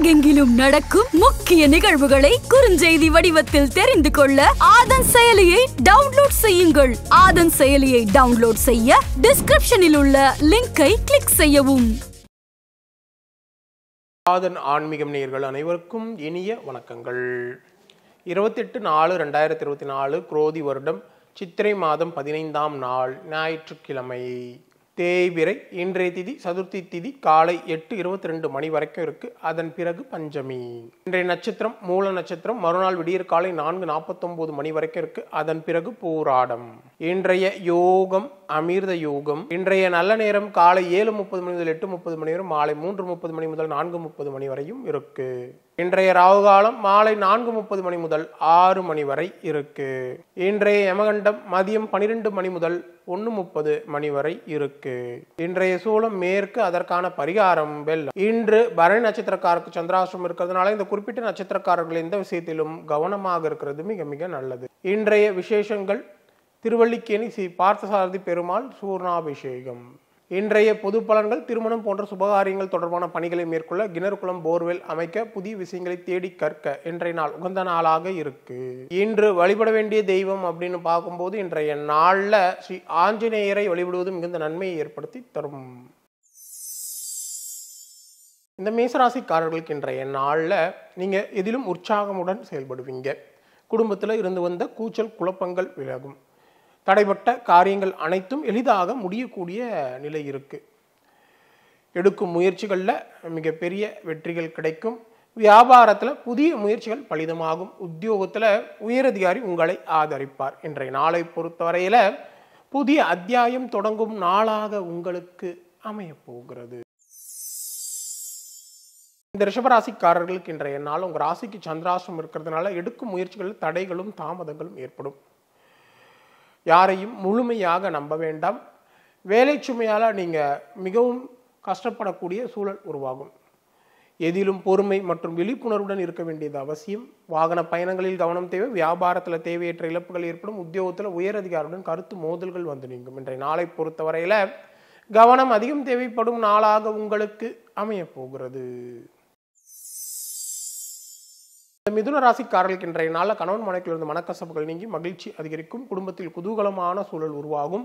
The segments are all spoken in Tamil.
உலகெங்கிலும் நடக்கும் முக்கிய நிகழ்வுகளை குறுஞ்செய்தி வடிவத்தில் தெரிந்து கொள்ள ஆதன் செயலியை டவுன்லோட் செய்யுங்கள் ஆதன் செயலியை டவுன்லோட் செய்ய டிஸ்கிரிப்ஷனில் உள்ள லிங்கை கிளிக் செய்யவும் ஆதன் ஆன்மீகம் நேர்கள் அனைவருக்கும் இனிய வணக்கங்கள் இருபத்தெட்டு நாலு ரெண்டாயிரத்தி இருபத்தி நாலு குரோதி வருடம் சித்திரை மாதம் பதினைந்தாம் நாள் ஞாயிற்றுக்கிழமை தேய்பிரை இன்றைய திதி சதுர்த்தி திதி காலை எட்டு இருபத்தி ரெண்டு மணி வரைக்கும் இருக்கு அதன் பிறகு பஞ்சமி இன்றைய நட்சத்திரம் மூல நட்சத்திரம் மறுநாள் விடியற் காலை நான்கு நாற்பத்தொம்போது மணி வரைக்கும் இருக்கு அதன் பிறகு போராடம் இன்றைய யோகம் அமிர்த யோகம் இன்றைய நல்ல நேரம் காலை ஏழு முப்பது மணி முதல் எட்டு முப்பது மணி வரை மாலை மூன்று முப்பது மணி முதல் நான்கு முப்பது மணி வரையும் இருக்குது இன்றைய ராகுகாலம் மாலை நான்கு முப்பது மணி முதல் ஆறு மணி வரை இருக்கு இன்றைய யமகண்டம் மதியம் பனிரெண்டு மணி முதல் ஒன்று முப்பது மணி வரை இருக்கு இன்றைய சூளம் மேற்கு அதற்கான பரிகாரம் வெள்ளம் இன்று பரணி நட்சத்திரக்காரருக்கு சந்திராசிரம் இருக்கிறதுனால இந்த குறிப்பிட்ட நட்சத்திரக்காரர்கள் எந்த விஷயத்திலும் கவனமாக இருக்கிறது மிக மிக நல்லது இன்றைய விசேஷங்கள் திருவள்ளிக்கேணி ஸ்ரீ பார்த்தசாரதி பெருமாள் சூர்ணாபிஷேகம் இன்றைய பொது பலன்கள் திருமணம் போன்ற சுபகாரியங்கள் தொடர்பான பணிகளை மேற்கொள்ள கிணறுகுளம் போர்வெல் அமைக்க புதிய விஷயங்களை தேடி கற்க இன்றைய நாள் உகந்த நாளாக இருக்கு இன்று வழிபட வேண்டிய தெய்வம் அப்படின்னு பார்க்கும்போது இன்றைய நாளில் ஸ்ரீ ஆஞ்சநேயரை வழிபடுவது மிகுந்த நன்மையை ஏற்படுத்தி தரும் இந்த மேசராசிக்காரர்களுக்கு இன்றைய நாளில் நீங்கள் எதிலும் உற்சாகமுடன் செயல்படுவீங்க குடும்பத்தில் இருந்து வந்த கூச்சல் குழப்பங்கள் விலகும் தடைப்பட்ட காரியங்கள் அனைத்தும் எளிதாக முடியக்கூடிய நிலை இருக்குது எடுக்கும் முயற்சிகளில் மிகப்பெரிய வெற்றிகள் கிடைக்கும் வியாபாரத்தில் புதிய முயற்சிகள் பலிதமாகும் உத்தியோகத்தில் உயரதிகாரி உங்களை ஆதரிப்பார் இன்றைய நாளை பொறுத்தவரையில் புதிய அத்தியாயம் தொடங்கும் நாளாக உங்களுக்கு அமையப்போகிறது இந்த ரிஷபராசிக்காரர்களுக்கு இன்றைய நாள் உங்கள் ராசிக்கு சந்திராசிரம் இருக்கிறதுனால எடுக்கும் முயற்சிகளில் தடைகளும் தாமதங்களும் ஏற்படும் யாரையும் முழுமையாக நம்ப வேண்டாம் வேலை சுமையால் நீங்கள் மிகவும் கஷ்டப்படக்கூடிய சூழல் உருவாகும் எதிலும் பொறுமை மற்றும் விழிப்புணர்வுடன் இருக்க வேண்டியது அவசியம் வாகன பயணங்களில் கவனம் தேவை வியாபாரத்தில் தேவையற்ற இழப்புகள் ஏற்படும் உத்தியோகத்தில் உயரதிகாரியுடன் கருத்து மோதல்கள் வந்து நீங்கும் இன்றைய நாளை பொறுத்தவரையில் கவனம் அதிகம் தேவைப்படும் நாளாக உங்களுக்கு அமையப்போகிறது மிதுன ராசிக்காரர்களுக்கு இன்றைய நாளில் கணவன் மனைவிலிருந்து மனக்கசப்புகள் நீங்கி மகிழ்ச்சி அதிகரிக்கும் குடும்பத்தில் குதூகலமான சூழல் உருவாகும்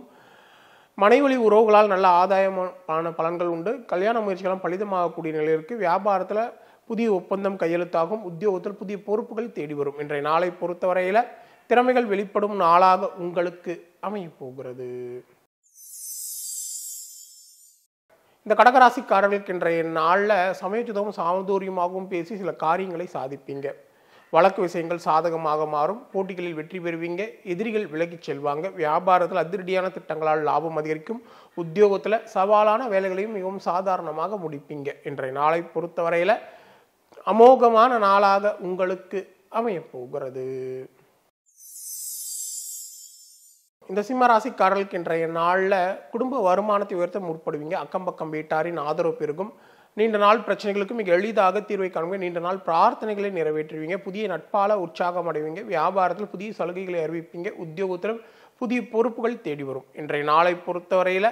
மனைவழி உறவுகளால் நல்ல ஆதாயமான பலன்கள் உண்டு கல்யாண முயற்சிகளும் பலிதமாகக்கூடிய நிலை இருக்குது வியாபாரத்தில் புதிய ஒப்பந்தம் கையெழுத்தாகும் உத்தியோகத்தில் புதிய பொறுப்புகள் தேடி வரும் இன்றைய நாளை பொறுத்தவரையில் திறமைகள் வெளிப்படும் நாளாக உங்களுக்கு அமைய போகிறது இந்த கடகராசிக்காரர்களுக்கு இன்றைய நாளில் சமயச்சுதமும் சாமதூரியமாகவும் பேசி சில காரியங்களை சாதிப்பீங்க வழக்கு விஷயங்கள் சாதகமாக மாறும் போட்டிகளில் வெற்றி பெறுவீங்க எதிரிகள் விலகிச் செல்வாங்க வியாபாரத்தில் அதிரடியான திட்டங்களால் லாபம் அதிகரிக்கும் உத்தியோகத்தில் சவாலான வேலைகளையும் மிகவும் சாதாரணமாக முடிப்பீங்க இன்றைய நாளை பொறுத்தவரையில் அமோகமான நாளாக உங்களுக்கு அமையப்போகிறது இந்த சிம்மராசிக்காரர்களுக்கு இன்றைய நாளில் குடும்ப வருமானத்தை உயர்த்த முற்படுவீங்க அக்கம் பக்கம் வீட்டாரின் ஆதரவு பெருகும் நீண்ட நாள் பிரச்சனைகளுக்கு மிக எளிதாக தீர்வை காணுங்க நீண்ட நாள் பிரார்த்தனைகளை நிறைவேற்றுவீங்க புதிய நட்பால உற்சாகம் அடைவீங்க வியாபாரத்தில் புதிய சலுகைகளை அறிவிப்பீங்க உத்தியோகத்தில் புதிய பொறுப்புகள் தேடி வரும் இன்றைய நாளை பொறுத்தவரையில்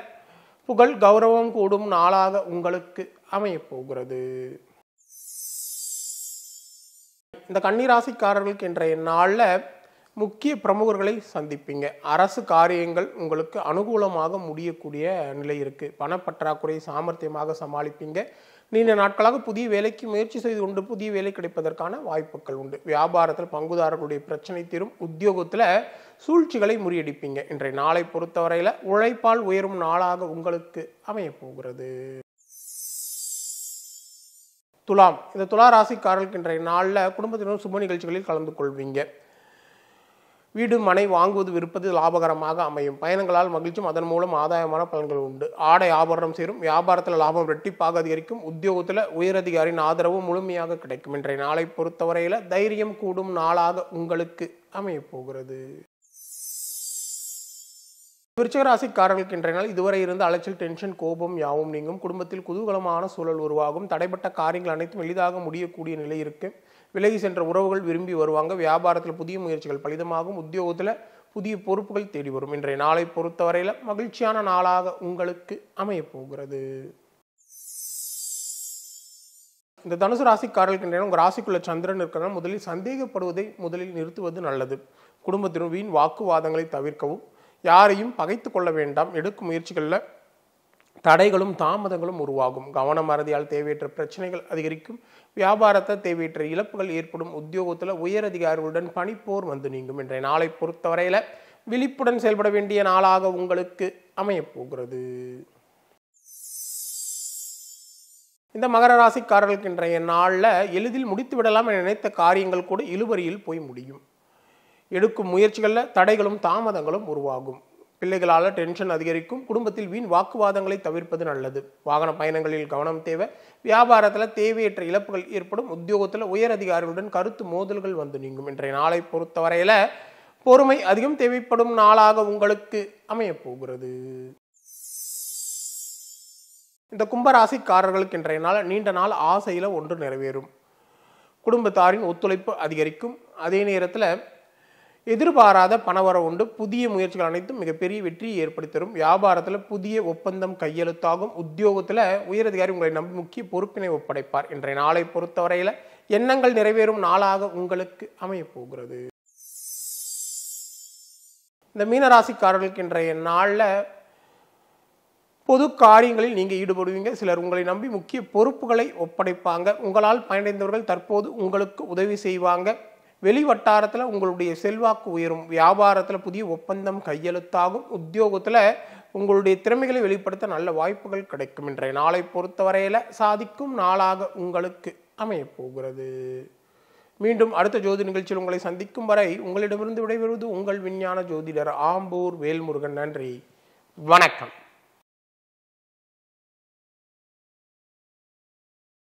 புகழ் கௌரவம் கூடும் நாளாக உங்களுக்கு அமையப்போகிறது இந்த கன்னிராசிக்காரர்களுக்கு இன்றைய நாளில் முக்கிய பிரமுகர்களை சந்திப்பீங்க அரசு காரியங்கள் உங்களுக்கு அனுகூலமாக முடியக்கூடிய நிலை இருக்குது பணப்பற்றாக்குறை சாமர்த்தியமாக சமாளிப்பீங்க நீண்ட நாட்களாக புதிய வேலைக்கு முயற்சி செய்து கொண்டு புதிய வேலை கிடைப்பதற்கான வாய்ப்புகள் உண்டு வியாபாரத்தில் பங்குதாரர்களுடைய பிரச்சனை தீரும் உத்தியோகத்தில் சூழ்ச்சிகளை முறியடிப்பீங்க இன்றைய நாளை பொறுத்தவரையில் உழைப்பால் உயரும் நாளாக உங்களுக்கு அமையப்போகிறது துலாம் இந்த துலா ராசிக்காரர்களுக்கு இன்றைய நாளில் குடும்பத்தினர் சுப நிகழ்ச்சிகளில் கலந்து கொள்வீங்க வீடு மனை வாங்குவது விற்பது லாபகரமாக அமையும் பயணங்களால் மகிழ்ச்சியும் அதன் மூலம் ஆதாயமான பலன்கள் உண்டு ஆடை ஆபரணம் சேரும் வியாபாரத்தில் லாபம் ரெட்டிப்பாக அதிகரிக்கும் உத்தியோகத்தில் உயரதிகாரியின் ஆதரவு முழுமையாக கிடைக்கும் இன்றைய நாளை பொறுத்தவரையில் தைரியம் கூடும் நாளாக உங்களுக்கு அமையப்போகிறது விருச்சகராசிக்காரர்களுக்கு இன்றைய நாள் இதுவரை இருந்த அலைச்சல் டென்ஷன் கோபம் யாவும் நீங்கும் குடும்பத்தில் குதூகலமான சூழல் உருவாகும் தடைப்பட்ட காரியங்கள் அனைத்தும் எளிதாக முடியக்கூடிய நிலை இருக்குது விலகி சென்ற உறவுகள் விரும்பி வருவாங்க வியாபாரத்தில் புதிய முயற்சிகள் பலிதமாகும் உத்தியோகத்தில் புதிய பொறுப்புகள் தேடி வரும் இன்றைய நாளை பொறுத்தவரையில் மகிழ்ச்சியான நாளாக உங்களுக்கு அமையப்போகிறது இந்த தனுசு ராசிக்காரர்களுக்கு நேரம் உங்கள் ராசிக்குள்ள சந்திரன் இருக்கிறனால் முதலில் சந்தேகப்படுவதை முதலில் நிறுத்துவது நல்லது குடும்பத்தினர் வீண் வாக்குவாதங்களை தவிர்க்கவும் யாரையும் பகைத்து கொள்ள வேண்டாம் எடுக்கும் முயற்சிகளில் தடைகளும் தாமதங்களும் உருவாகும் கவனம் மறதியால் தேவையற்ற பிரச்சனைகள் அதிகரிக்கும் வியாபாரத்தை தேவையற்ற இழப்புகள் ஏற்படும் உத்தியோகத்தில் உயரதிகாரிகளுடன் பணிப்போர் வந்து நீங்கும் என்ற நாளை பொறுத்தவரையில் விழிப்புடன் செயல்பட வேண்டிய நாளாக உங்களுக்கு அமையப்போகிறது இந்த மகர ராசிக்காரர்களுக்கு இன்றைய நாளில் எளிதில் முடித்து விடலாம் என நினைத்த காரியங்கள் கூட இழுவரியில் போய் முடியும் எடுக்கும் முயற்சிகளில் தடைகளும் தாமதங்களும் உருவாகும் பிள்ளைகளால் டென்ஷன் அதிகரிக்கும் குடும்பத்தில் வீண் வாக்குவாதங்களை தவிர்ப்பது நல்லது வாகன பயணங்களில் கவனம் தேவை வியாபாரத்தில் தேவையற்ற இழப்புகள் ஏற்படும் உத்தியோகத்தில் உயர் அதிகாரிகளுடன் கருத்து மோதல்கள் வந்து நீங்கும் இன்றைய நாளை பொறுத்தவரையில் பொறுமை அதிகம் தேவைப்படும் நாளாக உங்களுக்கு அமையப்போகிறது இந்த கும்பராசிக்காரர்களுக்கு இன்றைய நாள் நீண்ட நாள் ஆசையில் ஒன்று நிறைவேறும் குடும்பத்தாரின் ஒத்துழைப்பு அதிகரிக்கும் அதே நேரத்தில் எதிர்பாராத பணவர உண்டு புதிய முயற்சிகள் அனைத்தும் மிகப்பெரிய வெற்றியை ஏற்படுத்தரும் வியாபாரத்தில் புதிய ஒப்பந்தம் கையெழுத்தாகும் உத்தியோகத்தில் உயரதிகாரி உங்களை நம்பி முக்கிய பொறுப்பினை ஒப்படைப்பார் இன்றைய நாளை பொறுத்தவரையில் எண்ணங்கள் நிறைவேறும் நாளாக உங்களுக்கு அமையப்போகிறது இந்த மீனராசிக்காரர்களுக்கு இன்றைய நாளில் பொது காரியங்களில் நீங்கள் ஈடுபடுவீங்க சிலர் உங்களை நம்பி முக்கிய பொறுப்புகளை ஒப்படைப்பாங்க உங்களால் பயனடைந்தவர்கள் தற்போது உங்களுக்கு உதவி செய்வாங்க வெளி வட்டாரத்தில் உங்களுடைய செல்வாக்கு உயரும் வியாபாரத்தில் புதிய ஒப்பந்தம் கையெழுத்தாகும் உத்தியோகத்தில் உங்களுடைய திறமைகளை வெளிப்படுத்த நல்ல வாய்ப்புகள் கிடைக்கும் இன்றைய நாளை பொறுத்தவரையில் சாதிக்கும் நாளாக உங்களுக்கு அமையப்போகிறது மீண்டும் அடுத்த ஜோதி நிகழ்ச்சியில் உங்களை சந்திக்கும் வரை உங்களிடமிருந்து விடைபெறுவது உங்கள் விஞ்ஞான ஜோதிடர் ஆம்பூர் வேல்முருகன் நன்றி வணக்கம்